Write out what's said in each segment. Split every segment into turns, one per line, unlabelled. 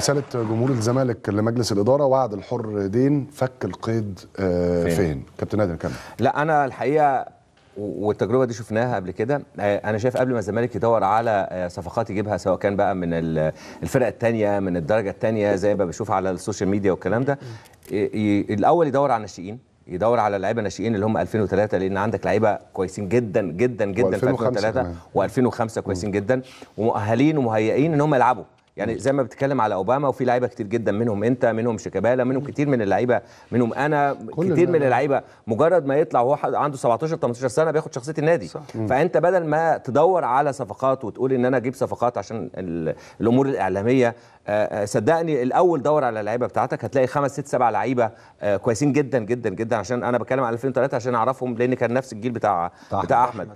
رساله جمهور الزمالك لمجلس الاداره وعد الحر دين فك القيد آه، فين, فين؟ كابتن نادر كمل
لا انا الحقيقه والتجربه دي شفناها قبل كده آه، انا شايف قبل ما الزمالك يدور على آه، صفقات يجيبها سواء كان بقى من الفرق الثانيه من الدرجه الثانيه زي ما بشوف على السوشيال ميديا والكلام ده الاول يدور على ناشئين يدور على لعيبه ناشئين اللي هم 2003 لان عندك لعيبه كويسين جدا جدا جدا في 2003 و2005 كويسين جدا ومؤهلين ومهيئين ان هم يلعبوا يعني زي ما بتتكلم على اوباما وفي لعيبه كتير جدا منهم انت منهم شيكابالا منهم كتير من اللعيبه منهم انا كتير من اللعيبه مجرد ما يطلع وهو عنده 17 18 سنه بياخد شخصيه النادي صح. فانت بدل ما تدور على صفقات وتقول ان انا اجيب صفقات عشان الامور الاعلاميه آه، آه، صدقني الاول دور على اللعيبه بتاعتك هتلاقي خمس ست سبع لعيبه آه، كويسين جدا جدا جدا عشان انا بتكلم على 2003 عشان اعرفهم لان كان نفس الجيل بتاع بتاع, بتاع احمد,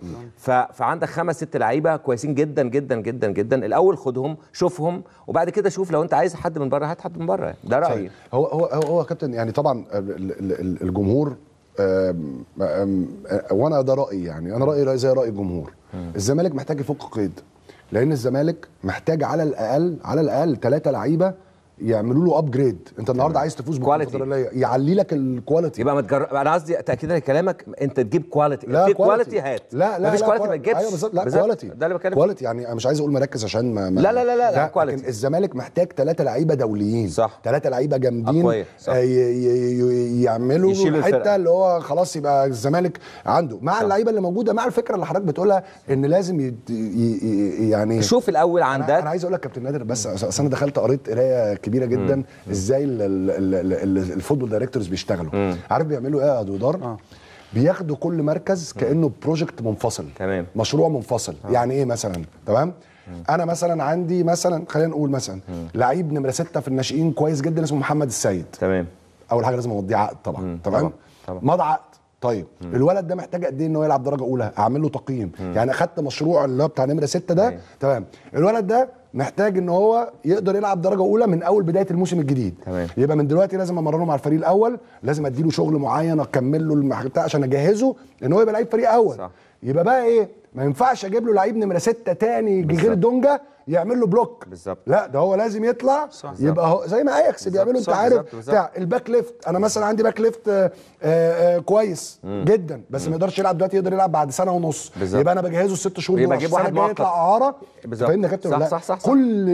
أحمد. فعندك خمس ست لعيبه كويسين جدا جدا جدا جدا الاول خدهم شوفهم وبعد كده شوف لو انت عايز حد من بره هات حد من بره ده رايي
هو هو هو كابتن يعني طبعا الجمهور وانا ده رايي يعني انا رايي زي راي الجمهور الزمالك محتاج يفك قيد لان الزمالك محتاج على الاقل على الاقل ثلاثه لعيبه يعملوا له ابجريد انت النهارده عايز تفوز بكواليتي يعلي لك الكواليتي يبقى ما
تجر... انا قصدي تاكيدا لكلامك انت تجيب كواليتي لا كواليتي هات لا لا مفيش كواليتي ما تجيبش ايوه بالظبط لا كواليتي
ده اللي بتكلم كواليتي يعني انا مش عايز اقول مركز عشان ما, ما لا لا لا لا, لا كواليتي لكن الزمالك محتاج ثلاثه لعيبه دوليين صح ثلاثه لعيبه جامدين آه، يعملوا حته اللي هو خلاص يبقى الزمالك عنده مع اللعيبه اللي موجوده مع الفكره اللي حضرتك بتقولها ان لازم يعني شوف الاول عندك انا عايز اقول لك كابتن نادر بس انا دخلت قريت قرايه كبيره جدا مم. ازاي الفوتبول دايركتورز بيشتغلوا مم. عارف بيعملوا ايه يا دودار آه. بياخدوا كل مركز كانه بروجكت منفصل تمام مشروع منفصل آه. يعني ايه مثلا تمام انا مثلا عندي مثلا خلينا نقول مثلا لعيب نمره سته في الناشئين كويس جدا اسمه محمد السيد تمام اول حاجه لازم اوديه عقد طبعا تمام مضى عقد طيب مم. الولد ده محتاج قد ايه ان هو يلعب درجه اولى اعمل له تقييم مم. يعني اخدت مشروع اللي هو بتاع نمره 6 ده مم. أيوه. تمام الولد ده محتاج ان هو يقدر يلعب درجه اولى من اول بدايه الموسم الجديد تمام. يبقى من دلوقتي لازم امرنه مع الفريق الاول لازم اديله شغل معين اكمل له المحتاج عشان اجهزه ان هو يبقى لعيب فريق اول صح. يبقى بقى ايه ما ينفعش اجيب له لعيب نمره 6 تاني غير دونجا يعمل له بلوك بالظبط لا ده هو لازم يطلع صح يبقى هو زي ما اياكس بيعملوا انت عارف بتاع الباك ليفت انا مثلا عندي باك آه، ليفت آه، آه، كويس مم. جدا بس ما يقدرش يلعب دلوقتي يقدر يلعب بعد سنه ونص بالزبط. يبقى انا بجهزه ست شهور يبقى اجيب واحد يطلع اعاره فاهمني يا كابتن صح, صح صح صح كل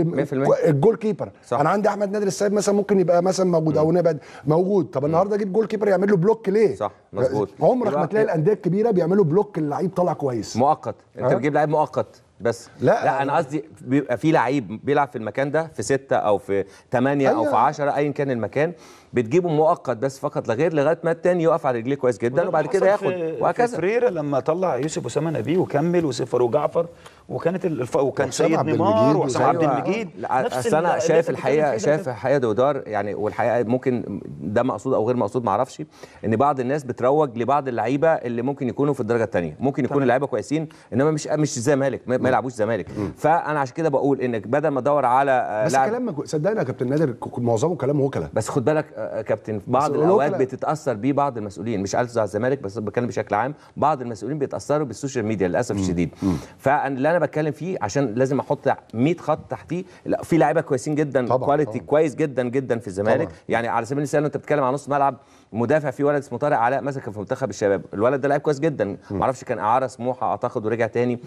الجول كيبر صح. انا عندي احمد نادر السيد مثلا ممكن يبقى مثلا موجود او نبعد موجود طب النهارده اجيب جول كيبر يعمل له بلوك ليه صح
مظبوط عمرك ما تلاقي
الانديه الكبيره بيعملوا بلوك اللعيب طالع كويس مؤقت انت بتجيب
لعيب مؤقت بس لا, لا انا قصدي بيبقى في لعيب بيلعب في المكان ده في ستة او في ثمانية أيوة. او في عشرة ايا كان المكان بتجيبه مؤقت بس فقط لا غير لغايه ما التاني يقف على رجليه كويس جدا وبعد كده ياخد وهكذا فريرة لما طلع يوسف اسامه نبيه وكمل وسفر وجعفر وكانت الف... وكان سيد نيمار وحسام عبد المجيد نفس انا شايف الحقيقه شايف الحقيقه دودار يعني والحقيقه ممكن ده مقصود او غير مقصود ما اعرفش ان بعض الناس بتروج لبعض اللعيبه اللي ممكن يكونوا في الدرجه الثانيه ممكن يكونوا لعيبه كويسين انما مش مش زمالك ما يلعبوش زمالك فانا عشان كده بقول انك بدل ما ادور على آه، بس
كلام صدقني يا كابتن نادر معظمه كلام وكلاء بس خد بالك آه، آه، كابتن بعض الاوقات
بتتاثر بيه بعض المسؤولين مش قصدي على الزمالك بس بتكلم بشكل عام بعض المسؤولين بيتاثروا بالسوشيال ميديا للاسف الشديد فانا بتكلم فيه عشان لازم احط 100 خط تحتيه لا في لعيبه كويسين جدا طبعًا كواليتي كويس جدا جدا في الزمالك يعني على سبيل المثال انت بتتكلم على نص ملعب مدافع في ولد اسمه طارق علاء مثلا في منتخب الشباب الولد ده لعيب كويس جدا ما اعرفش كان اعاره سموحه اعتقد ورجع تاني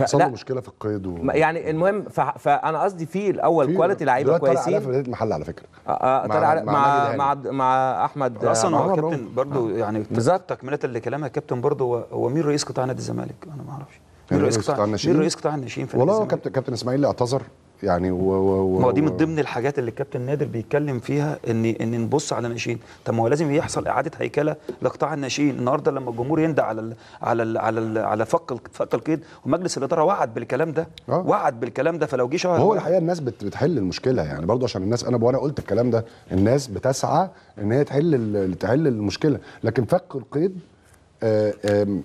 حصل له مشكله في القيد و... يعني
المهم ف... فانا قصدي في الاول كواليتي لعيبه كويسين طارق علاء في محل على فكره
آه, آه، مع... علاء مع... مع
مع احمد اصلا هو كابتن برضه آه. يعني بالظبط تكمله لكلامك كابتن برضه هو مين رئيس قطاع نادي الزمالك مين رئيس قطاع الناشئين؟ مين رئيس قطاع
الناشئين في والله كابتن كابتن اسماعيل اللي اعتذر يعني و و ما هو دي من
ضمن الحاجات اللي الكابتن نادر بيتكلم فيها ان ان نبص على الناشئين، طب ما هو لازم يحصل اعاده هيكله لقطاع الناشئين، النهارده لما الجمهور يندى على ال على ال على ال على فك فك القيد ومجلس الاداره وعد بالكلام ده آه. وعد بالكلام ده فلو جه شهر هو الحقيقه
الناس بتحل المشكله يعني برضه عشان الناس انا وانا قلت الكلام ده الناس بتسعى ان هي تحل تحل المشكله، لكن فك القيد آآ آه، آآ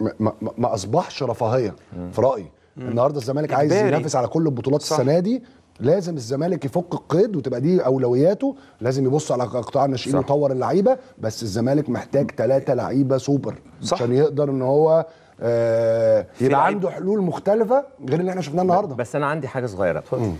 ما, ما اصبحش رفاهيه في رايي النهارده الزمالك عايز ينافس على كل البطولات صح. السنه دي لازم الزمالك يفك القيد وتبقى دي اولوياته لازم يبص على قطاع الناشئين ويطور اللعيبه بس الزمالك محتاج ثلاثه لعيبه سوبر عشان يقدر ان هو آه يبقى عنده حلول مختلفه غير اللي احنا شفناه النهارده بس انا عندي حاجه صغيره اتفضل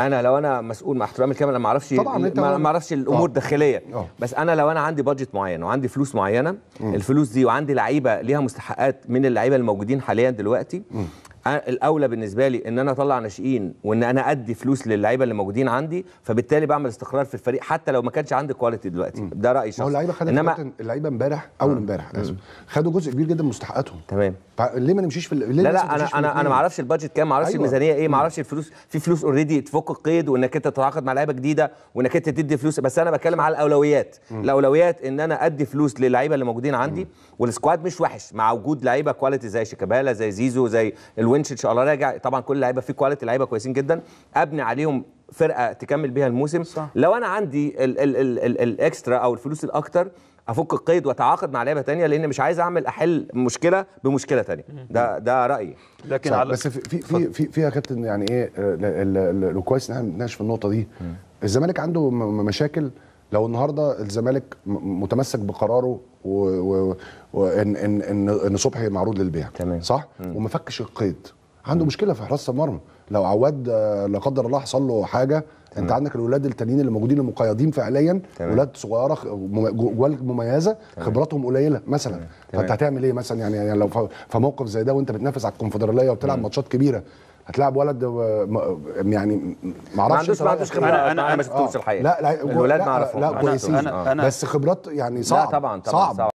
انا لو انا مسؤول
مع احترامي الكاميرا انا ما اعرفش ما اعرفش الامور آه. الداخليه آه. بس انا لو انا عندي بادجت معين وعندي فلوس معينه مم. الفلوس دي وعندي لعيبه ليها مستحقات من اللعيبه الموجودين حاليا دلوقتي م. الاولى بالنسبه لي ان انا اطلع ناشئين وان انا ادي فلوس للعيبه اللي موجودين عندي فبالتالي بعمل استقرار في الفريق حتى لو ما كانش عندي كواليتي دلوقتي مم. ده رايي شخصي هو اللعيبه خدت انما
اللعيبه امبارح اول آه. امبارح خدوا جزء كبير جدا من مستحقاتهم تمام ليه ما نمشيش في ليه لا لا انا انا انا ما اعرفش
البادجت كام ما اعرفش أيوة. الميزانيه ايه ما اعرفش الفلوس في فلوس اوريدي تفك القيد وانك انت تتعاقد مع لعيبه جديده وانك انت تدي فلوس بس انا بتكلم على الاولويات مم. الاولويات ان انا ادي فلوس للعيبه اللي موجودين عندي والسكواد مش وحش مع وجود لعيبه كواليتي زي شيكابالا زي زيزو زي الونش ان شاء الله راجع طبعا كل لعيبه في كواليتي لعيبه كويسين جدا ابني عليهم فرقه تكمل بيها الموسم صح. لو انا عندي الاكسترا او الفلوس الاكتر افك القيد واتعاقد مع لعيبه تانية لان مش عايز اعمل احل مشكله بمشكله تانية ده ده رايي
لكن على بس في في في فيها كابتن يعني ايه آه، لو كويس ان احنا بنناقش في النقطه دي الزمالك عنده مشاكل لو النهارده الزمالك متمسك بقراره وان ان ان ان صبحي معروض للبيع تمام صح وما فكش القيد عنده مم. مشكله في حراسه المرمى لو عواد آه، لا قدر الله حصل له حاجه انت م. عندك الاولاد التانيين اللي موجودين المقيدين فعليا تمام. اولاد صغيره جوال مميزه خبراتهم قليله مثلا فانت هتعمل ايه مثلا يعني, يعني لو في موقف زي ده وانت بتنافس على الكونفدراليه وبتلعب ماتشات كبيره هتلاعب ولد يعني ما اعرفش ما عندوش ما عندوش خبره انا انا ما آه. شفتوش الحقيقه لا لا الولاد ما اعرفهم لا, لا, لا كويسين بس خبرات يعني صعب لا طبعا طبعا صعب, صعب.